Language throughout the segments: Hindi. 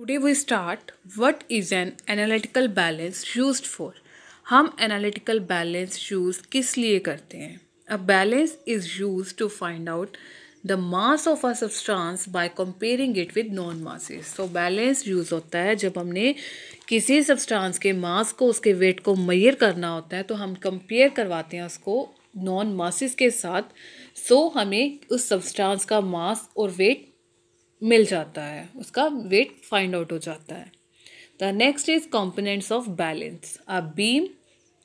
Today we start what is an analytical balance use for हम एनालिटिकल बैलेंस यूज़ किस लिए करते हैं a balance is use to find out the mass of a substance by comparing it with known masses so balance use होता है जब हमने किसी सब्सटेंस के मास को उसके वेट को मैयर करना होता है तो हम कंपेयर करवाते हैं उसको नॉन मासेस के साथ सो so हमें उस सब्सटेंस का मास और वेट मिल जाता है उसका वेट फाइंड आउट हो जाता है the next is components of balance आप beam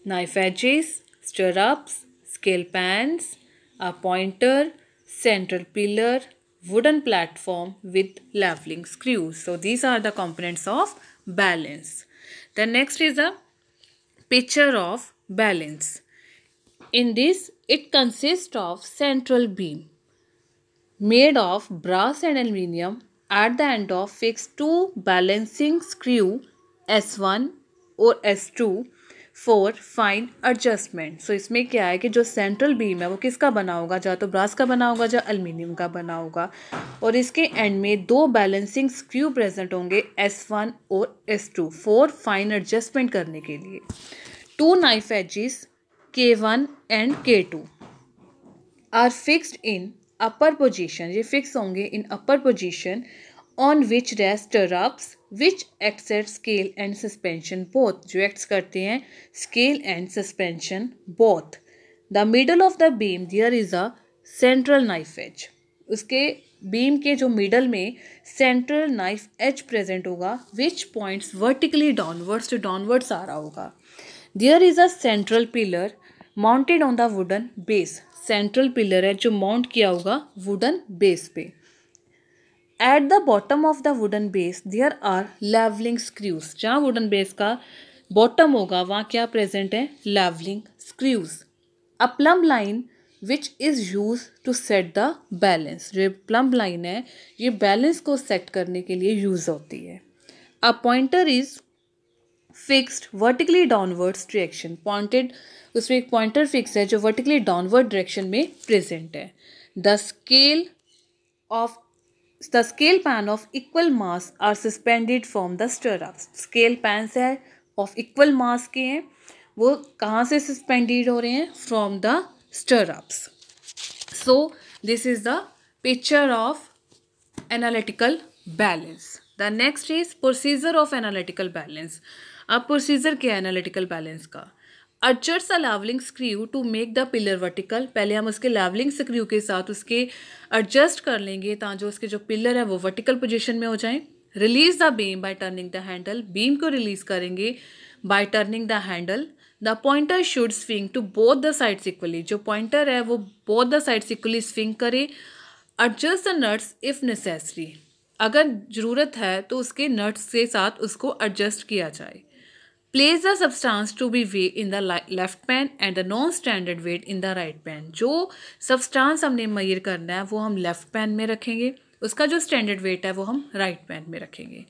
knife edges stirrups scale pans a pointer central pillar wooden platform with levelling screws so these are the components of balance the next is a picture of balance in this it consist of central beam made of brass and aluminium at the end of fixed two balancing screw S1 और S2 फोर फाइन एडजस्टमेंट सो इसमें क्या है कि जो सेंट्रल बीम है वो किसका बना होगा या तो ब्रास का बना होगा या अल्मीनियम का बना होगा और इसके एंड में दो बैलेंसिंग स्क्रू प्रेजेंट होंगे एस वन और S two for fine adjustment करने के लिए two knife edges K one and K two are fixed in upper position ये फिक्स होंगे in upper position on which rest stirrups which एक्सेट स्केल एंड सस्पेंशन बोथ जो एक्ट्स करते हैं scale and suspension both the middle of the beam there is a central knife edge उसके बीम के जो मिडल में सेंट्रल नाइफ एच प्रेजेंट होगा which points vertically downwards to downwards आ रहा होगा there is a central pillar mounted on the wooden base central pillar है जो माउंट किया होगा वुडन बेस पे at the bottom of the wooden base there are levelling screws जहाँ वुडन बेस का बॉटम होगा वहाँ क्या प्रेजेंट है levelling screws a plumb line which is use to set the balance जो प्लम लाइन है ये बैलेंस को सेट करने के लिए यूज़ होती है a pointer is fixed vertically downwards direction pointed उसमें एक पॉइंटर फिक्स है जो वर्टिकली डाउनवर्ड डायरेक्शन में प्रेजेंट है the scale of the scale pan of equal mass are suspended from the stirrup scale pans है ऑफ इक्वल मास के हैं वो कहाँ से सस्पेंडेड हो रहे हैं from the stirrups so this is the picture of analytical balance the next is procedure of analytical balance अब प्रोसीजर क्या है एनालिटिकल बैलेंस का adjust a levelling screw to make the pillar vertical पहले हम उसके लेवलिंग स्क्रू के साथ उसके एडजस्ट कर लेंगे ताकि उसके जो पिलर है वो वर्टिकल पोजिशन में हो जाए release the beam by turning the handle beam को रिलीज करेंगे by turning the handle the pointer should swing to both the sides equally जो पॉइंटर है वो both the sides equally swing करे adjust the nuts if necessary अगर ज़रूरत है तो उसके नट्स के साथ उसको एडजस्ट किया जाए place the substance to be weighed in the left pan and the non standard weight in the right pan जो सब्सटेंस हमने मयर करना है वो हम लेफ्ट पैन में रखेंगे उसका जो स्टैंडर्ड वेट है वो हम राइट right पैन में रखेंगे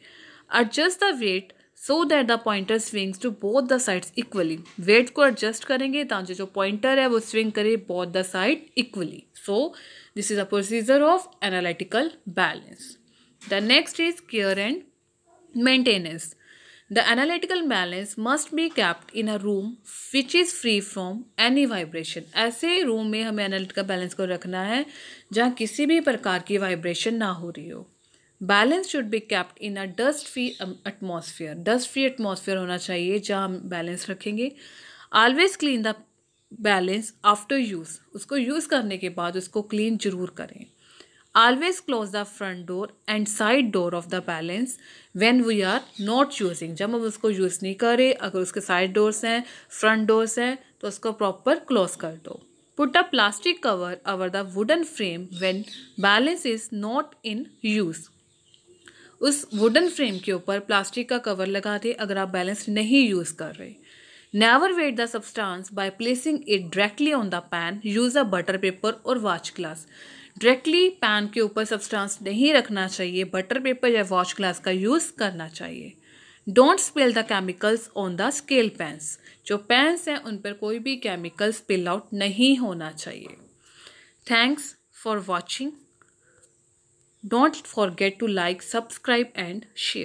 adjust the weight so that the pointer swings to both the sides equally weight को एडजस्ट करेंगे ताकि जो पॉइंटर है वो स्विंग करे both the side equally so this is a procedure of analytical balance the next is care and maintenance The analytical balance must be kept in a room which is free from any vibration. ऐसे room में हमें analytical balance को रखना है जहाँ किसी भी प्रकार की vibration ना हो रही हो balance should be kept in a dust free atmosphere dust free atmosphere होना चाहिए जहाँ हम बैलेंस रखेंगे always clean the balance after use उसको यूज़ करने के बाद उसको क्लीन जरूर करें always close the front door and side door of the palace when we are not using जब हम उसको यूज़ नहीं करें अगर उसके साइड डोर्स हैं फ्रंट डोर्स हैं तो उसको प्रॉपर क्लोज कर दो put a plastic cover over the wooden frame when balance is not in use उस वुडन फ्रेम के ऊपर प्लास्टिक का कवर लगा दे अगर आप बैलेंस नहीं यूज़ कर रहे never weigh the substance by placing it directly on the pan use a butter paper और वाच ग्लास डायरेक्टली पैन के ऊपर सब्सटेंस नहीं रखना चाहिए बटर पेपर या वॉश ग्लास का यूज़ करना चाहिए don't spill the chemicals on the scale pans जो पैंस हैं उन पर कोई भी केमिकल स्पिल आउट नहीं होना चाहिए thanks for watching don't forget to like subscribe and share